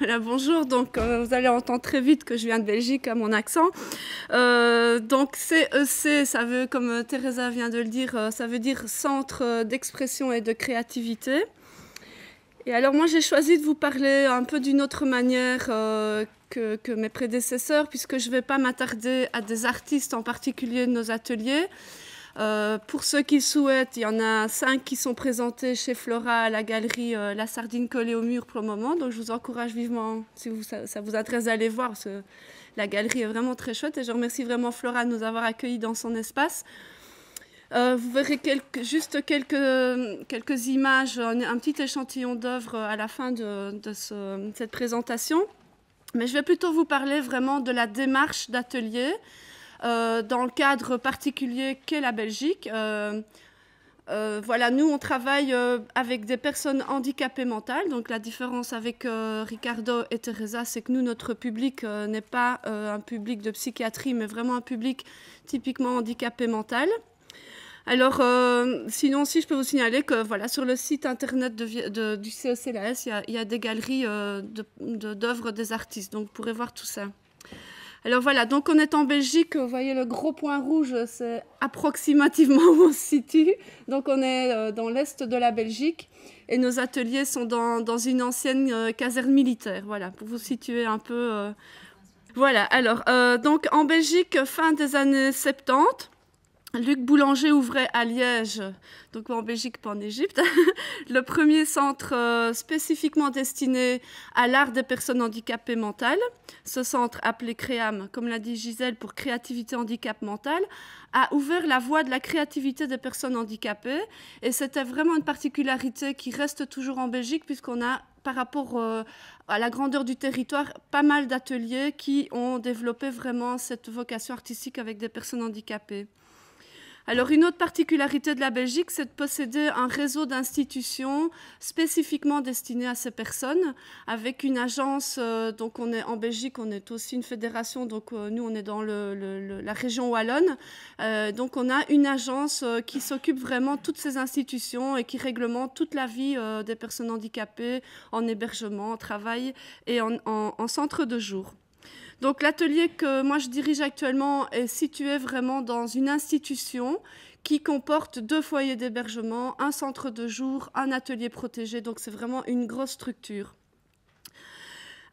Voilà, bonjour. Donc, euh, vous allez entendre très vite que je viens de Belgique à mon accent. Euh, donc, CEC, e ça veut, comme euh, Teresa vient de le dire, ça veut dire Centre d'expression et de créativité. Et alors, moi, j'ai choisi de vous parler un peu d'une autre manière que, que, mes prédécesseurs, puisque je ne vais pas m'attarder à des artistes, en particulier de nos ateliers, euh, pour ceux qui souhaitent, il y en a cinq qui sont présentés chez Flora à la galerie euh, La Sardine collée au mur pour le moment. Donc je vous encourage vivement, si vous, ça, vous intéresse, d'aller voir. la galerie est vraiment très chouette et je remercie vraiment Flora de nous avoir accueillis dans son espace. Euh, vous verrez juste quelques, quelques images, un, petit échantillon d'œuvres à la fin de, cette présentation. Mais je vais plutôt vous parler vraiment de la démarche d'atelier. Euh, dans le cadre particulier qu'est la Belgique. Euh, euh, voilà, nous, on travaille avec des personnes handicapées mentales. Donc, la différence avec Ricardo et Teresa, c'est que nous, notre public n'est pas un public de psychiatrie, mais vraiment un public typiquement handicapé mental. Alors, sinon, si je peux vous signaler que voilà, sur le site internet du CECLAS, il y, a des galeries d'œuvres des artistes. Donc, vous pourrez voir tout ça. Alors voilà, donc on est en Belgique, vous voyez le gros point rouge, c'est approximativement où on se situe. Donc on est euh, dans l'est de la Belgique et nos ateliers sont dans, une ancienne euh, caserne militaire, voilà, pour vous situer un peu. Euh, voilà, alors donc en Belgique, fin des années 70, Luc Boulanger ouvrait à Liège, donc en Belgique pas en Égypte, le premier centre euh, spécifiquement destiné à l'art des personnes handicapées mentales. Ce centre, appelé CREAM, comme l'a dit Gisèle, pour créativité handicap mentale, a ouvert la voie de la créativité des personnes handicapées. Et c'était vraiment une particularité qui reste toujours en Belgique, puisqu'on a par rapport euh, à la grandeur du territoire, pas mal d'ateliers qui ont développé vraiment cette vocation artistique avec des personnes handicapées. Alors une autre particularité de la Belgique, c'est de posséder un réseau d'institutions spécifiquement destinées à ces personnes, avec une agence, euh, donc on est en Belgique, on est aussi une fédération, donc euh, nous on est dans la région wallonne, euh, donc on a une agence qui s'occupe vraiment de toutes ces institutions et qui réglemente toute la vie des personnes handicapées en hébergement, en travail et en centre de jour. Donc l'atelier que moi je dirige actuellement est situé vraiment dans une institution qui comporte deux foyers d'hébergement, un centre de jour, un atelier protégé. Donc c'est vraiment une grosse structure.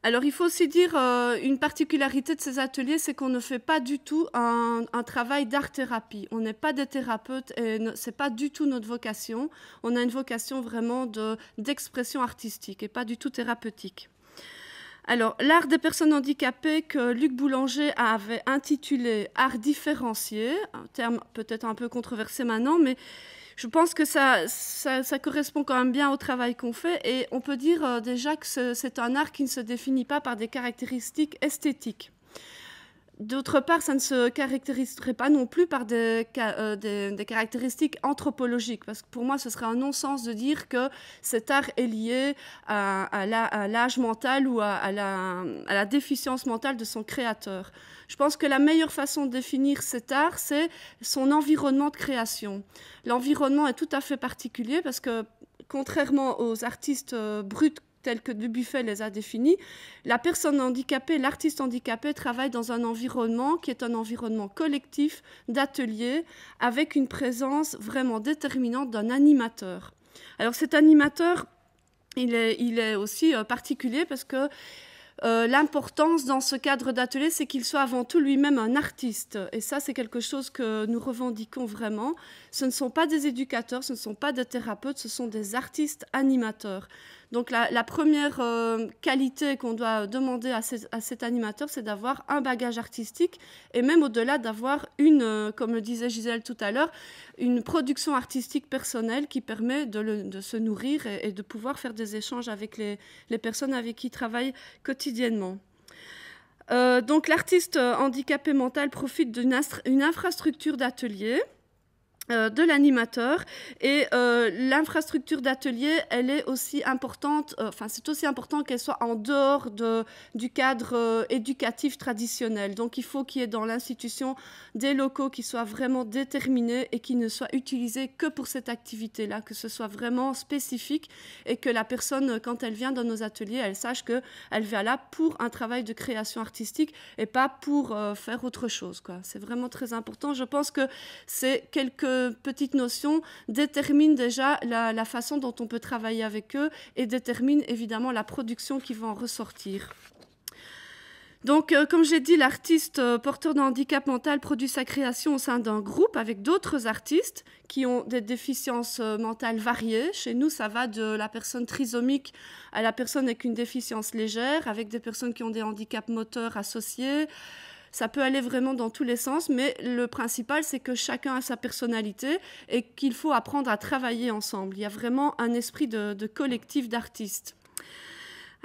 Alors il faut aussi dire euh, une particularité de ces ateliers, c'est qu'on ne fait pas du tout un, travail d'art-thérapie. On n'est pas des thérapeutes et ce c'est pas du tout notre vocation. On a une vocation vraiment d'expression artistique et pas du tout thérapeutique. Alors, l'art des personnes handicapées que Luc Boulanger avait intitulé Art différencié, un terme peut-être un peu controversé maintenant, mais je pense que ça, correspond quand même bien au travail qu'on fait et on peut dire euh, déjà que c'est un art qui ne se définit pas par des caractéristiques esthétiques. D'autre part, ça ne se caractériserait pas non plus par euh, des, caractéristiques anthropologiques, parce que pour moi, ce serait un non-sens de dire que cet art est lié à, l'âge mental ou à, la, déficience mentale de son créateur. Je pense que la meilleure façon de définir cet art, c'est son environnement de création. L'environnement est tout à fait particulier parce que, contrairement aux artistes euh, bruts Tel que buffet les a définis, la personne handicapée, l'artiste handicapé travaille dans un environnement qui est un environnement collectif d'atelier avec une présence vraiment déterminante d'un animateur. Alors cet animateur, il est, aussi euh, particulier parce que euh, l'importance dans ce cadre d'atelier, c'est qu'il soit avant tout lui-même un artiste. Et ça, c'est quelque chose que nous revendiquons vraiment. Ce ne sont pas des éducateurs, ce ne sont pas des thérapeutes, ce sont des artistes animateurs. Donc la, première euh, qualité qu'on doit demander à, cet animateur, c'est d'avoir un bagage artistique et même au-delà d'avoir une, euh, comme le disait Gisèle tout à l'heure, une production artistique personnelle qui permet de, se nourrir et, de pouvoir faire des échanges avec les, personnes avec qui il travaille quotidiennement. Euh, donc l'artiste handicapé mental profite d'une infrastructure d'atelier euh, de l'animateur et euh, l'infrastructure d'atelier elle est aussi importante euh, enfin c'est aussi important qu'elle soit en dehors de, du cadre éducatif traditionnel donc il faut qu'il y ait dans l'institution des locaux qui soient vraiment déterminés et qui ne soient utilisés que pour cette activité là que ce soit vraiment spécifique et que la personne quand elle vient dans nos ateliers elle sache que elle vient là pour un travail de création artistique et pas pour faire autre chose quoi c'est vraiment très important je pense que c'est quelques petites notions déterminent déjà la, façon dont on peut travailler avec eux et détermine évidemment la production qui va en ressortir. Donc, euh, comme j'ai dit, l'artiste euh, porteur d'un handicap mental produit sa création au sein d'un groupe avec d'autres artistes qui ont des déficiences euh, mentales variées. Chez nous, ça va de la personne trisomique à la personne avec une déficience légère, avec des personnes qui ont des handicaps moteurs associés, ça peut aller vraiment dans tous les sens, mais le principal, c'est que chacun a sa personnalité et qu'il faut apprendre à travailler ensemble. Il y a vraiment un esprit de, collectif d'artistes.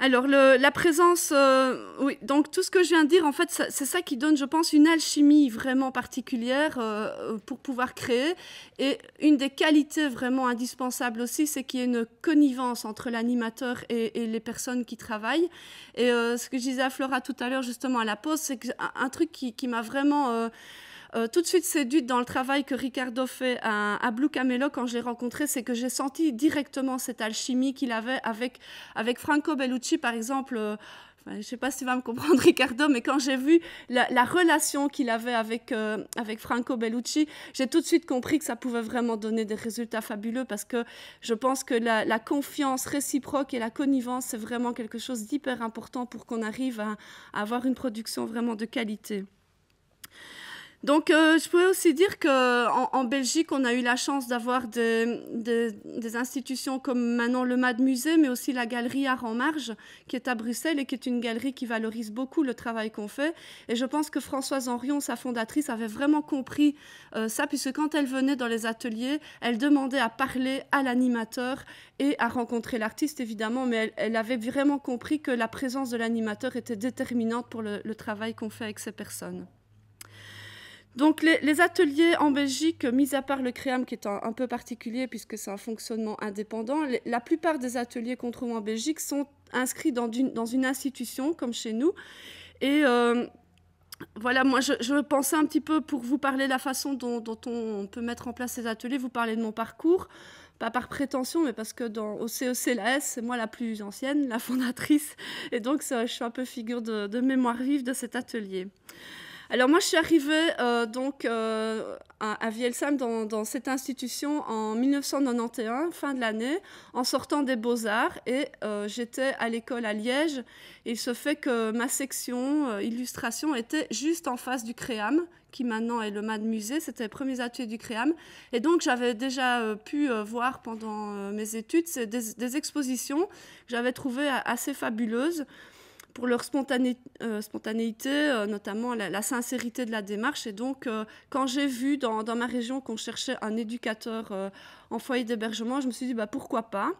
Alors, la présence, euh, oui, donc tout ce que je viens de dire, en fait, c'est ça qui donne, je pense, une alchimie vraiment particulière euh, pour pouvoir créer. Et une des qualités vraiment indispensables aussi, c'est qu'il y ait une connivence entre l'animateur et, les personnes qui travaillent. Et euh, ce que je disais à Flora tout à l'heure, justement, à la pause, c'est un, truc qui, qui m'a vraiment euh, tout de suite séduite dans le travail que Ricardo fait à, Blue Camelo, quand je l'ai rencontré, c'est que j'ai senti directement cette alchimie qu'il avait avec, Franco Bellucci, par exemple. Euh, je ne sais pas si tu vas me comprendre, Ricardo, mais quand j'ai vu la, relation qu'il avait euh, avec, Franco Bellucci, j'ai tout de suite compris que ça pouvait vraiment donner des résultats fabuleux parce que je pense que la, confiance réciproque et la connivence, c'est vraiment quelque chose d'hyper important pour qu'on arrive à avoir une production vraiment de qualité. Donc, euh, je peux aussi dire qu'en Belgique, on a eu la chance d'avoir des, institutions comme maintenant le MAD Musée, mais aussi la galerie Art en Marge, qui est à Bruxelles et qui est une galerie qui valorise beaucoup le travail qu'on fait. Et je pense que Françoise Henrion, sa fondatrice, avait vraiment compris euh, ça, puisque quand elle venait dans les ateliers, elle demandait à parler à l'animateur et à rencontrer l'artiste, évidemment, mais elle, avait vraiment compris que la présence de l'animateur était déterminante pour le travail qu'on fait avec ces personnes. Donc les, ateliers en Belgique, mis à part le CREAM qui est un, peu particulier puisque c'est un fonctionnement indépendant, la plupart des ateliers qu'on trouve en Belgique sont inscrits dans, dans une, institution comme chez nous. Et euh, voilà, moi je, pensais un petit peu pour vous parler de la façon dont, on peut mettre en place ces ateliers, vous parler de mon parcours pas par prétention, mais parce que dans, au e S, c'est moi la plus ancienne, la fondatrice, et donc je suis un peu figure de, de mémoire vive de cet atelier. Alors moi, je suis arrivée euh, donc euh, à, à dans, cette institution en 1991, fin de l'année, en sortant des beaux-arts et euh, j'étais à l'école à Liège. Il se fait que ma section illustration était juste en face du Créam, qui maintenant est le MAD musée, c'était les premiers ateliers du Créam. Et donc j'avais déjà pu voir pendant mes études des, des, expositions que j'avais trouvées assez fabuleuses pour leur euh, spontanéité, euh, notamment la, sincérité de la démarche. Et donc, euh, quand j'ai vu dans, ma région qu'on cherchait un éducateur en foyer d'hébergement, je me suis dit, bah, pourquoi pas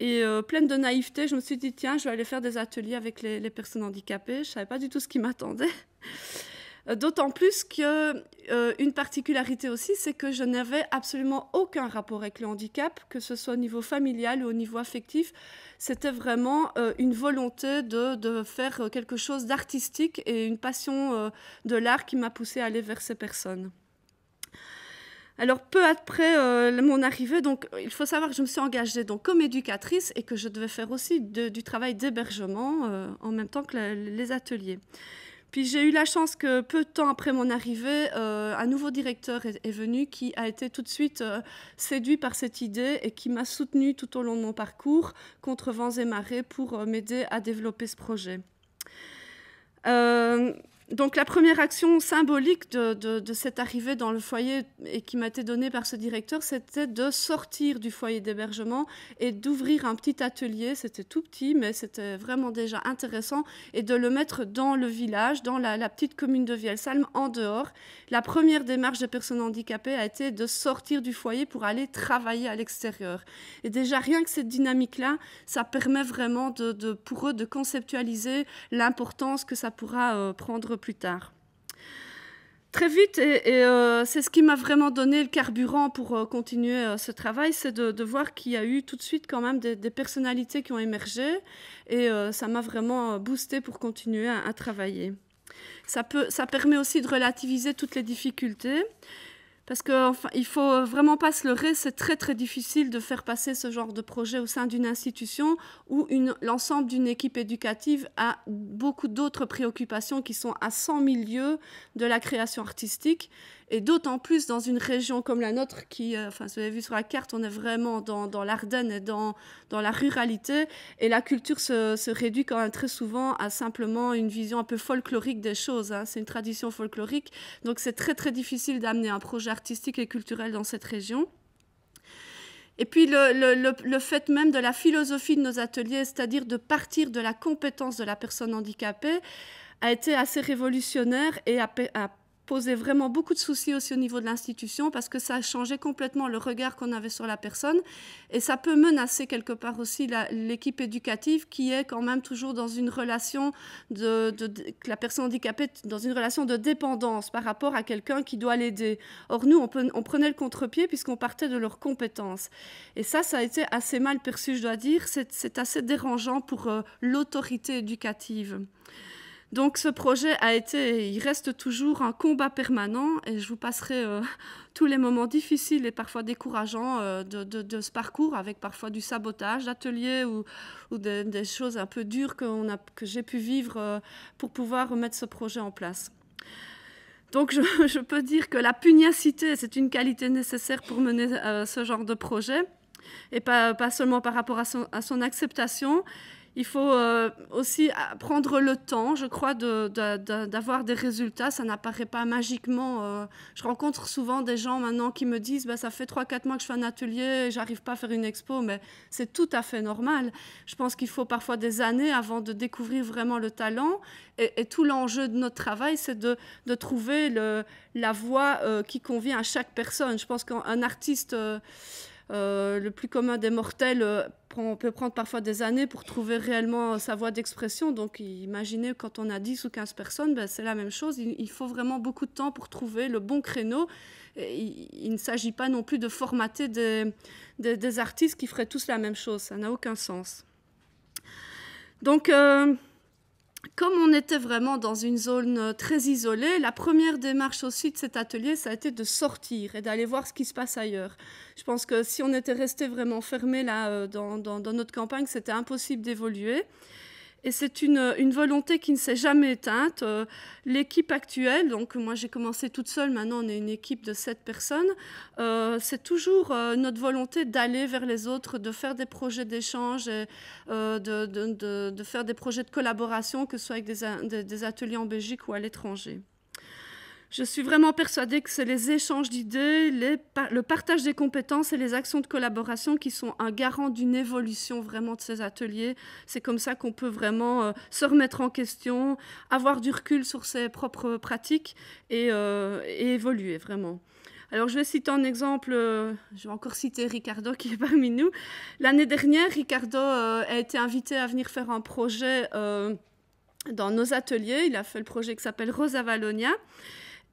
et pleine de naïveté, je me suis dit, tiens, je vais aller faire des ateliers avec les, les personnes handicapées. Je ne savais pas du tout ce qui m'attendait. Euh, d'autant plus qu'une euh, particularité aussi, c'est que je n'avais absolument aucun rapport avec le handicap, que ce soit au niveau familial ou au niveau affectif. C'était vraiment euh, une volonté de, faire quelque chose d'artistique et une passion de l'art qui m'a poussée à aller vers ces personnes. Alors peu après mon arrivée, donc il faut savoir que je me suis engagée donc comme éducatrice et que je devais faire aussi du travail d'hébergement en même temps que les ateliers. Puis j'ai eu la chance que peu de temps après mon arrivée, euh, un nouveau directeur est, venu qui a été tout de suite euh, séduit par cette idée et qui m'a soutenu tout au long de mon parcours contre vents et marées pour euh, m'aider à développer ce projet donc la première action symbolique de, cette arrivée dans le foyer et qui m'a été donnée par ce directeur, c'était de sortir du foyer d'hébergement et d'ouvrir un petit atelier. C'était tout petit, mais c'était vraiment déjà intéressant et de le mettre dans le village, dans la, petite commune de Vielsalm, en dehors. La première démarche des personnes handicapées a été de sortir du foyer pour aller travailler à l'extérieur. Et déjà rien que cette dynamique-là, ça permet vraiment de, pour eux de conceptualiser l'importance que ça pourra euh, prendre plus tard. Très vite, et, euh, c'est ce qui m'a vraiment donné le carburant pour euh, continuer euh, ce travail, c'est de, voir qu'il y a eu tout de suite quand même des, personnalités qui ont émergé, et ça m'a vraiment boosté pour continuer à, à travailler. Ça, peut, ça permet aussi de relativiser toutes les difficultés parce qu'il ne faut vraiment pas se leurrer, c'est très très difficile de faire passer ce genre de projet au sein d'une institution où l'ensemble d'une équipe éducative a beaucoup d'autres préoccupations qui sont à 100 000 lieues de la création artistique. Et d'autant plus dans une région comme la nôtre, qui, euh, enfin, vous avez vu sur la carte, on est vraiment dans, l'Ardenne et dans, dans la ruralité. Et la culture se, réduit quand même très souvent à simplement une vision un peu folklorique des choses. Hein. C'est une tradition folklorique. Donc c'est très, très difficile d'amener un projet artistique et culturel dans cette région. Et puis le, fait même de la philosophie de nos ateliers, c'est-à-dire de partir de la compétence de la personne handicapée, a été assez révolutionnaire et a posait vraiment beaucoup de soucis aussi au niveau de l'institution parce que ça changeait complètement le regard qu'on avait sur la personne et ça peut menacer quelque part aussi l'équipe éducative qui est quand même toujours dans une relation de, la personne handicapée dans une relation de dépendance par rapport à quelqu'un qui doit l'aider. Or nous on, prenait le contre-pied puisqu'on partait de leurs compétences et ça ça a été assez mal perçu je dois dire c'est assez dérangeant pour euh, l'autorité éducative. Donc ce projet a été, et il reste toujours un combat permanent et je vous passerai euh, tous les moments difficiles et parfois décourageants euh, de, ce parcours avec parfois du sabotage d'ateliers ou, des, choses un peu dures que, j'ai pu vivre euh, pour pouvoir mettre ce projet en place. Donc je, peux dire que la pugnacité, c'est une qualité nécessaire pour mener ce genre de projet et pas, seulement par rapport à son acceptation il faut euh, aussi prendre le temps, je crois, d'avoir des résultats. Ça n'apparaît pas magiquement. Euh. je rencontre souvent des gens maintenant qui me disent bah, Ça fait 3-4 mois que je fais un atelier et j'arrive pas à faire une expo. Mais c'est tout à fait normal. Je pense qu'il faut parfois des années avant de découvrir vraiment le talent. Et, tout l'enjeu de notre travail, c'est de, trouver le, la voie euh, qui convient à chaque personne. Je pense qu'un artiste. Euh, le plus commun des mortels euh, peut prendre parfois des années pour trouver réellement euh, sa voie d'expression. Donc imaginez quand on a 10 ou 15 personnes, ben, c'est la même chose. Il, faut vraiment beaucoup de temps pour trouver le bon créneau. il, ne s'agit pas non plus de formater des, artistes qui feraient tous la même chose. Ça n'a aucun sens. Donc comme on était vraiment dans une zone euh, très isolée, la première démarche aussi de cet atelier, ça a été de sortir et d'aller voir ce qui se passe ailleurs. Je pense que si on était resté vraiment fermé là euh, dans, dans notre campagne, c'était impossible d'évoluer. Et c'est une, volonté qui ne s'est jamais éteinte. Euh, l'équipe actuelle, donc moi j'ai commencé toute seule, maintenant on est une équipe de sept personnes, euh, c'est toujours euh, notre volonté d'aller vers les autres, de faire des projets d'échange, de, de, faire des projets de collaboration, que ce soit avec des ateliers en Belgique ou à l'étranger. Je suis vraiment persuadée que c'est les échanges d'idées, le partage des compétences et les actions de collaboration qui sont un garant d'une évolution vraiment de ces ateliers. C'est comme ça qu'on peut vraiment euh, se remettre en question, avoir du recul sur ses propres pratiques et, euh, évoluer vraiment. Alors je vais citer un exemple, euh, je vais encore citer Ricardo qui est parmi nous. L'année dernière, Ricardo a été invité à venir faire un projet dans nos ateliers. Il a fait le projet qui s'appelle Rosa Valonia.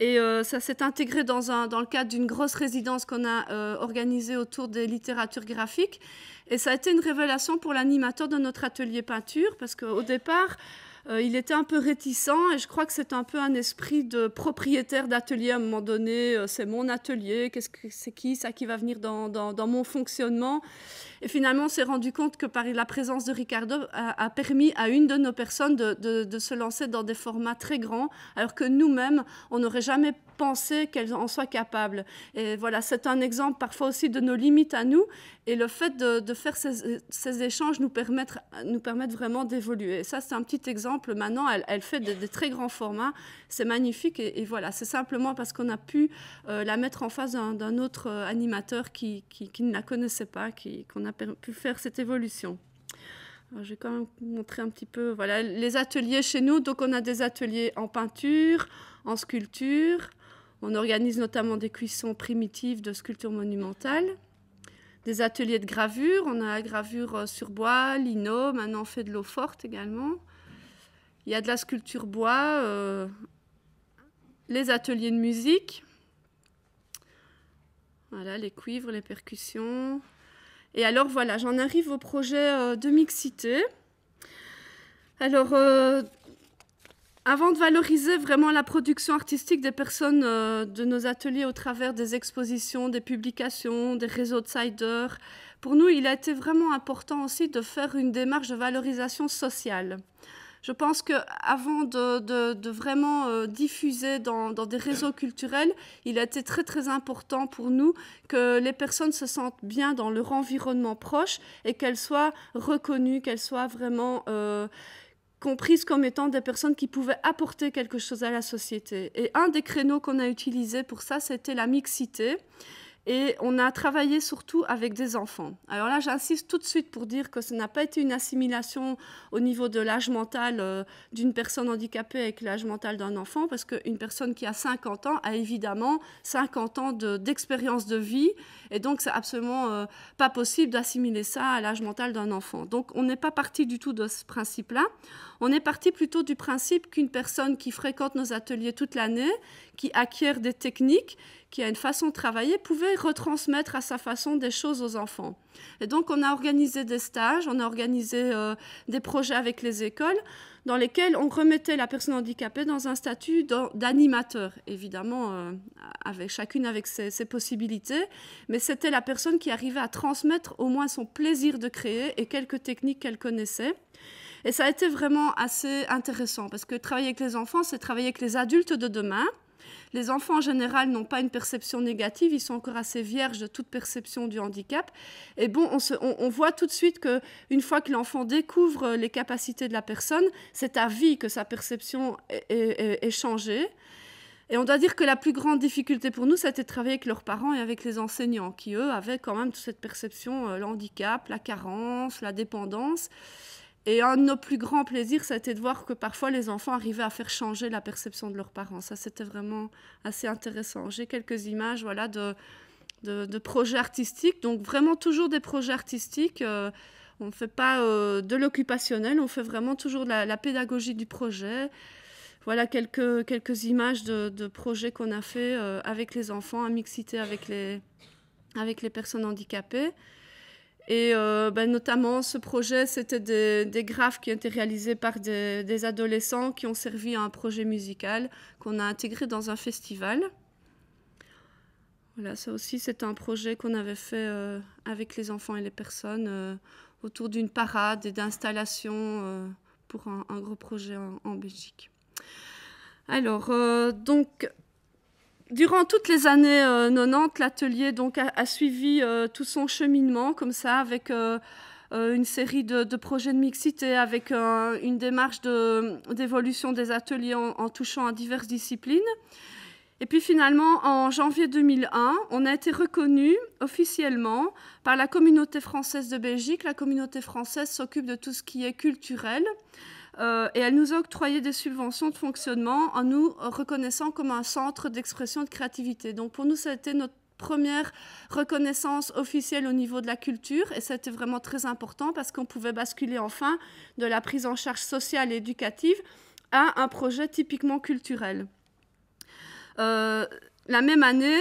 Et euh, ça s'est intégré dans, le cadre d'une grosse résidence qu'on a euh, organisée autour des littératures graphiques. Et ça a été une révélation pour l'animateur de notre atelier peinture, parce qu'au départ, euh, il était un peu réticent et je crois que c'est un peu un esprit de propriétaire d'atelier à un moment donné. c'est mon atelier, qu'est-ce c'est qui ça qui va venir dans mon fonctionnement et finalement, on s'est rendu compte que la présence de Ricardo a, permis à une de nos personnes de, se lancer dans des formats très grands, alors que nous-mêmes, on n'aurait jamais pensé qu'elle en soit capable. Et voilà, c'est un exemple parfois aussi de nos limites à nous. Et le fait de, faire ces, échanges nous permettre, nous permettre vraiment d'évoluer. Ça, c'est un petit exemple. Maintenant, elle, fait des, très grands formats. C'est magnifique. Et, voilà, c'est simplement parce qu'on a pu euh, la mettre en face d'un autre animateur qui, ne la connaissait pas, qu'on a a pu faire cette évolution. je vais quand même montrer un petit peu voilà, les ateliers chez nous. Donc, on a des ateliers en peinture, en sculpture. On organise notamment des cuissons primitives de sculpture monumentale, des ateliers de gravure. On a la gravure euh, sur bois, lino, maintenant on fait de l'eau forte également. Il y a de la sculpture bois, euh, les ateliers de musique. Voilà, les cuivres, les percussions, et alors voilà, j'en arrive au projet euh, de mixité. Alors, euh, avant de valoriser vraiment la production artistique des personnes euh, de nos ateliers au travers des expositions, des publications, des réseaux de outsiders, pour nous, il a été vraiment important aussi de faire une démarche de valorisation sociale. Je pense qu'avant de, de, vraiment euh, diffuser dans, des réseaux culturels, il a été très très important pour nous que les personnes se sentent bien dans leur environnement proche et qu'elles soient reconnues, qu'elles soient vraiment... Euh, comprises comme étant des personnes qui pouvaient apporter quelque chose à la société. Et un des créneaux qu'on a utilisé pour ça, c'était la mixité. Et on a travaillé surtout avec des enfants. Alors là, j'insiste tout de suite pour dire que ce n'a pas été une assimilation au niveau de l'âge mental euh, d'une personne handicapée avec l'âge mental d'un enfant, parce qu'une personne qui a 50 ans a évidemment 50 ans d'expérience de, vie, et donc c'est absolument euh, pas possible d'assimiler ça à l'âge mental d'un enfant. Donc on n'est pas parti du tout de ce principe-là. On est parti plutôt du principe qu'une personne qui fréquente nos ateliers toute l'année, qui acquiert des techniques, qui a une façon de travailler, pouvait retransmettre à sa façon des choses aux enfants. Et donc, on a organisé des stages, on a organisé euh, des projets avec les écoles dans lesquels on remettait la personne handicapée dans un statut d'animateur, évidemment, euh, avec chacune avec ses possibilités, mais c'était la personne qui arrivait à transmettre au moins son plaisir de créer et quelques techniques qu'elle connaissait. Et ça a été vraiment assez intéressant parce que travailler avec les enfants, c'est travailler avec les adultes de demain. Les enfants en général n'ont pas une perception négative, ils sont encore assez vierges de toute perception du handicap. Et bon, on, voit tout de suite que une fois que l'enfant découvre euh, les capacités de la personne, c'est à vie que sa perception est, changée. Et on doit dire que la plus grande difficulté pour nous, c'était de travailler avec leurs parents et avec les enseignants, qui, eux, avaient quand même toute cette perception, euh, le l'handicap, la carence, la dépendance. Et un de nos plus grands plaisirs, c'était de voir que parfois les enfants arrivaient à faire changer la perception de leurs parents. Ça, c'était vraiment assez intéressant. J'ai quelques images voilà, de, de, projets artistiques, donc vraiment toujours des projets artistiques. Euh, on ne fait pas euh, de l'occupationnel, on fait vraiment toujours la, la, pédagogie du projet. Voilà quelques, quelques images de, de projets qu'on a fait euh, avec les enfants, à mixité avec les, avec les personnes handicapées. Et euh, ben, notamment, ce projet, c'était des, des, graphes qui été réalisés par des, adolescents qui ont servi à un projet musical qu'on a intégré dans un festival. Voilà, ça aussi, c'est un projet qu'on avait fait euh, avec les enfants et les personnes euh, autour d'une parade et d'installation pour un, gros projet en, en Belgique. Alors, donc, Durant toutes les années 90, euh, l'atelier donc a, suivi euh, tout son cheminement comme ça, avec euh, une série de, projets de mixité, avec une démarche d'évolution des ateliers en, en, touchant à diverses disciplines. Et puis finalement, en janvier 2001, on a été reconnu officiellement par la communauté française de Belgique. La communauté française s'occupe de tout ce qui est culturel. Euh, et elle nous a octroyé des subventions de fonctionnement en nous reconnaissant comme un centre d'expression de créativité. Donc pour nous, ça a été notre première reconnaissance officielle au niveau de la culture et c'était vraiment très important parce qu'on pouvait basculer enfin de la prise en charge sociale et éducative à un projet typiquement culturel. Euh, la même année,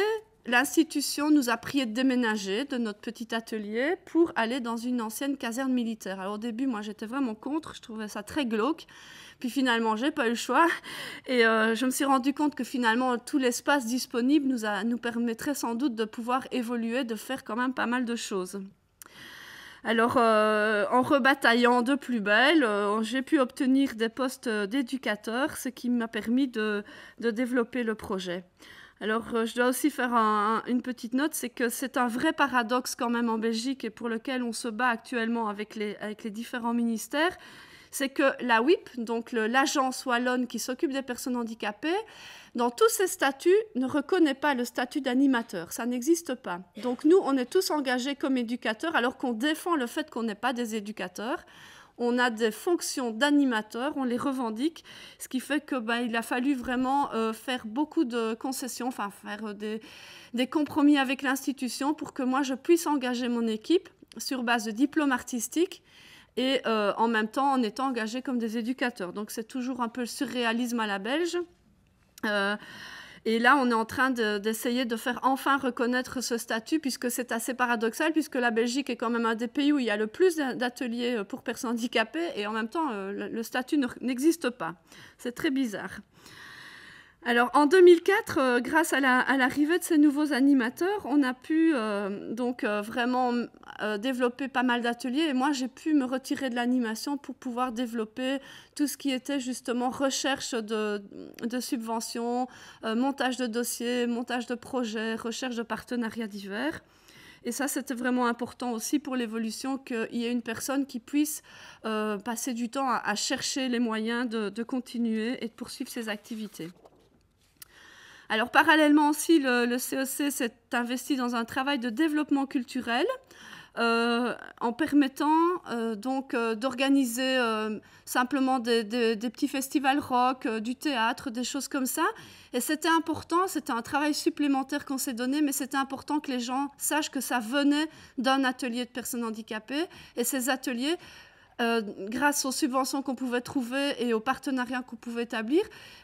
l'institution nous a prié de déménager de notre petit atelier pour aller dans une ancienne caserne militaire. Alors au début, moi j'étais vraiment contre, je trouvais ça très glauque. Puis finalement, j'ai pas eu le choix et euh, je me suis rendu compte que finalement tout l'espace disponible nous, permettrait sans doute de pouvoir évoluer, de faire quand même pas mal de choses. Alors, euh, en rebataillant de plus belle, euh, j'ai pu obtenir des postes d'éducateur, ce qui m'a permis de, développer le projet. Alors, euh, je dois aussi faire une petite note, c'est que c'est un vrai paradoxe quand même en Belgique et pour lequel on se bat actuellement avec les, avec les différents ministères, c'est que la WIP, donc l'agence wallonne qui s'occupe des personnes handicapées, dans tous ses statuts, ne reconnaît pas le statut d'animateur. Ça n'existe pas. Donc nous, on est tous engagés comme éducateurs alors qu'on défend le fait qu'on n'est pas des éducateurs on a des fonctions d'animateur, on les revendique, ce qui fait que ben, il a fallu vraiment euh, faire beaucoup de concessions, enfin faire euh, des, compromis avec l'institution pour que moi je puisse engager mon équipe sur base de diplôme artistique et euh, en même temps en étant engagé comme des éducateurs. Donc c'est toujours un peu le surréalisme à la belge. Et là, on est en train d'essayer de, faire enfin reconnaître ce statut, puisque c'est assez paradoxal, puisque la Belgique est quand même un des pays où il y a le plus d'ateliers euh, pour personnes handicapées, et en même temps, euh, le statut n'existe pas. C'est très bizarre. Alors en 2004, euh, grâce à, l'arrivée de ces nouveaux animateurs, on a pu euh, donc euh, vraiment développer pas mal d'ateliers. Et moi, j'ai pu me retirer de l'animation pour pouvoir développer tout ce qui était justement recherche de, subventions, montage de dossiers, montage de projets, recherche de partenariats divers. Et ça, c'était vraiment important aussi pour l'évolution qu'il y ait une personne qui puisse passer du temps à, chercher les moyens de continuer et de poursuivre ses activités. Alors parallèlement aussi, le, CEC e s'est investi dans un travail de développement culturel. Euh, en permettant euh, donc euh, d'organiser simplement des, petits festivals rock, du théâtre, des choses comme ça. Et c'était important, c'était un travail supplémentaire qu'on s'est donné, mais c'était important que les gens sachent que ça venait d'un atelier de personnes handicapées. Et ces ateliers euh, grâce aux subventions qu'on pouvait trouver et aux partenariats qu'on pouvait établir,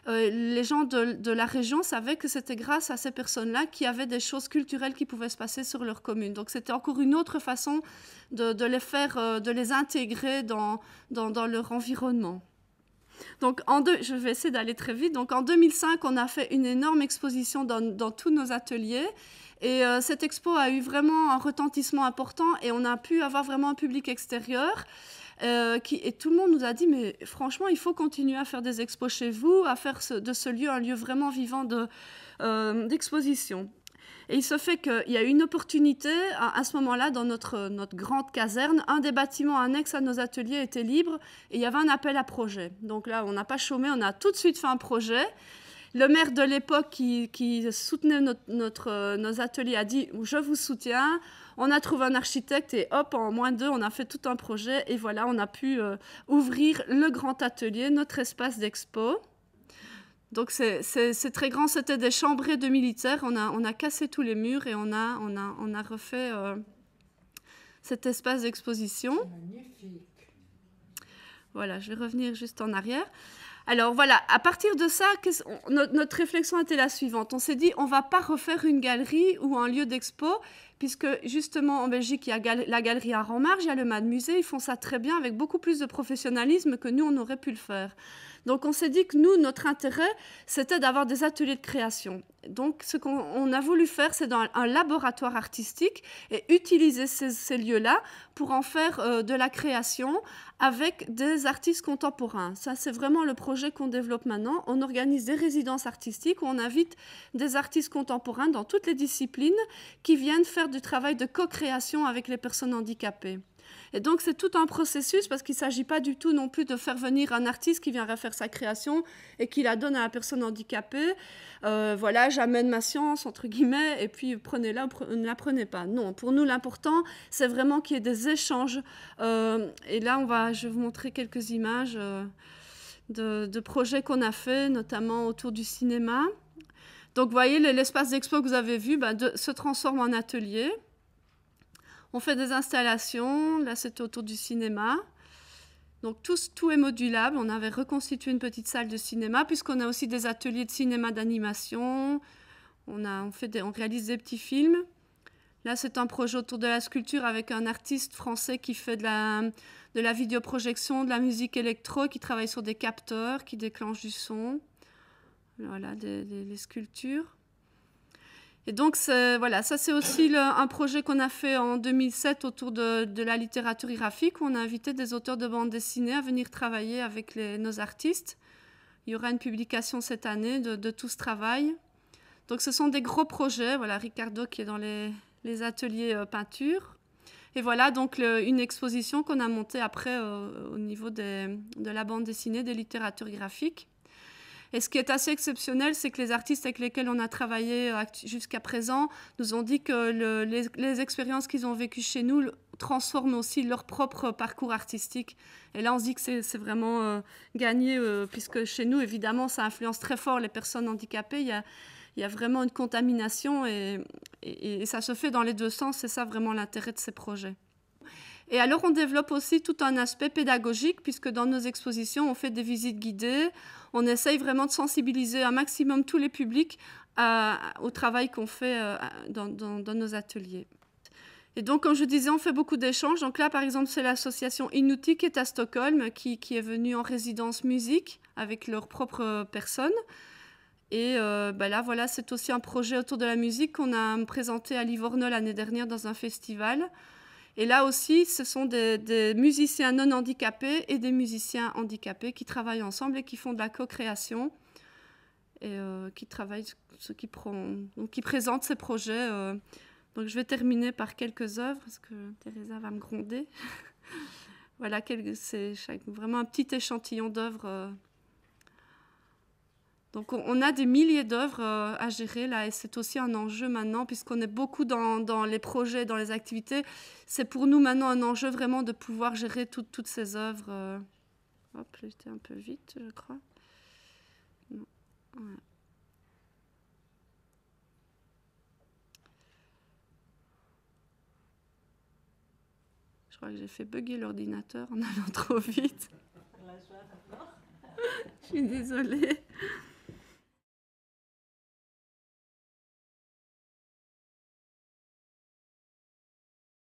euh, les gens de, la région savaient que c'était grâce à ces personnes-là qu'il y avait des choses culturelles qui pouvaient se passer sur leur commune. Donc c'était encore une autre façon de, les faire, euh, de les intégrer dans, leur environnement. Donc, en deux, je vais essayer d'aller très vite. Donc, en 2005, on a fait une énorme exposition dans, tous nos ateliers. Et cette expo a eu vraiment un retentissement important et on a pu avoir vraiment un public extérieur. Euh, et tout le monde nous a dit, mais franchement, il faut continuer à faire des expos chez vous, à faire de ce lieu un lieu vraiment vivant euh, d'exposition. et il se fait qu'il y a une opportunité à, ce moment-là dans notre, grande caserne. Un des bâtiments annexes à nos ateliers était libre et il y avait un appel à projet. Donc là, on n'a pas chômé, on a tout de suite fait un projet le maire de l'époque qui, soutenait notre, euh, nos ateliers a dit Je vous soutiens, on a trouvé un architecte et hop, en moins deux, on a fait tout un projet et voilà, on a pu euh, ouvrir le grand atelier, notre espace d'expo. Donc c'est très grand, c'était des chambrées de militaires, on a, cassé tous les murs et on a, on on a refait euh, cet espace d'exposition. Magnifique. Voilà, je vais revenir juste en arrière. Alors voilà, à partir de ça, notre, réflexion était la suivante. On s'est dit, on ne va pas refaire une galerie ou un lieu d'expo, puisque justement en Belgique, il y a la galerie à Marge, il y a le Mad Musée, ils font ça très bien avec beaucoup plus de professionnalisme que nous, on aurait pu le faire. Donc on s'est dit que nous, notre intérêt, c'était d'avoir des ateliers de création. Donc ce qu'on a voulu faire, c'est dans un laboratoire artistique et utiliser ces, lieux-là pour en faire euh, de la création avec des artistes contemporains. Ça, c'est vraiment le projet qu'on développe maintenant. On organise des résidences artistiques où on invite des artistes contemporains dans toutes les disciplines qui viennent faire du travail de co-création avec les personnes handicapées. Et donc c'est tout un processus parce qu'il ne s'agit pas du tout non plus de faire venir un artiste qui viendra faire sa création et qui la donne à la personne handicapée. Euh, voilà, j'amène ma science, entre guillemets, et puis prenez-la ne la prenez pas. Non, pour nous l'important, c'est vraiment qu'il y ait des échanges. Euh, et là, on va, je vais vous montrer quelques images euh, de, projets qu'on a fait, notamment autour du cinéma. Donc, vous voyez, l'espace d'expo que vous avez vu bah, se transforme en atelier. On fait des installations, là c'est autour du cinéma. Donc tout, tout est modulable. On avait reconstitué une petite salle de cinéma puisqu'on a aussi des ateliers de cinéma d'animation. On, a, fait on réalise des petits films. Là, c'est un projet autour de la sculpture avec un artiste français qui fait de la, de la vidéoprojection, de la musique électro, qui travaille sur des capteurs, qui déclenchent du son. Voilà, des, des sculptures. Et donc, voilà, ça c'est aussi un projet qu'on a fait en 2007 autour de, la littérature graphique, où on a invité des auteurs de bande dessinée à venir travailler avec nos artistes. Il y aura une publication cette année de, tout ce travail. Donc, ce sont des gros projets. Voilà, Ricardo qui est dans les, ateliers euh, peinture. Et voilà donc une exposition qu'on a montée après euh, au niveau de la bande dessinée, des littératures graphiques. Et ce qui est assez exceptionnel, c'est que les artistes avec lesquels on a travaillé euh, jusqu'à présent nous ont dit que les, expériences qu'ils ont vécues chez nous transforment aussi leur propre parcours artistique. Et là, on se dit que c'est vraiment euh, gagné, euh, puisque chez nous, évidemment, ça influence très fort les personnes handicapées. Il y a, vraiment une contamination et, et ça se fait dans les deux sens. C'est ça vraiment l'intérêt de ces projets. Et alors, on développe aussi tout un aspect pédagogique, puisque dans nos expositions, on fait des visites guidées, on essaye vraiment de sensibiliser un maximum tous les publics au travail qu'on fait euh, dans, nos ateliers. Et donc, comme je disais, on fait beaucoup d'échanges. Donc là, par exemple, c'est l'association Inuti qui est à Stockholm, qui, est venue en résidence musique avec leurs propres personnes. Et euh, ben là, voilà, c'est aussi un projet autour de la musique qu'on a présenté à Livorno l'année dernière dans un festival. Et là aussi, ce sont des, musiciens non handicapés et des musiciens handicapés qui travaillent ensemble et qui font de la co-création et euh, qui travaillent, ce qui, prend, donc qui présentent ces projets. Euh. Donc je vais terminer par quelques œuvres parce que Teresa va me gronder. voilà, c'est vraiment un petit échantillon d'œuvres. Euh, donc on a des milliers d'œuvres euh, à gérer là et c'est aussi un enjeu maintenant puisqu'on est beaucoup dans, les projets, dans les activités. C'est pour nous maintenant un enjeu vraiment de pouvoir gérer toutes ces œuvres. Euh, hop, j'étais un peu vite, je crois. Je crois que j'ai fait bugger l'ordinateur en allant trop vite. Je suis désolée.